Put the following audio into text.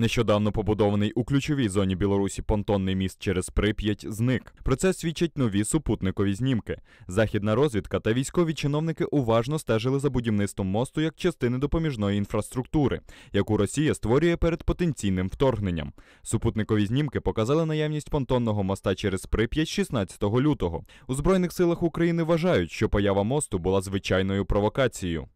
Нещодавно побудований у ключовій зоні Білорусі понтонний міст через Прип'ять зник. Про це свідчать нові супутникові знімки. Західна розвідка та військові чиновники уважно стежили за будівництвом мосту як частини допоміжної інфраструктури, яку Росія створює перед потенційним вторгненням. Супутникові знімки показали наявність понтонного моста через Прип'ять 16 лютого. У збройних силах України вважають, що поява мосту була звичайною провокацією.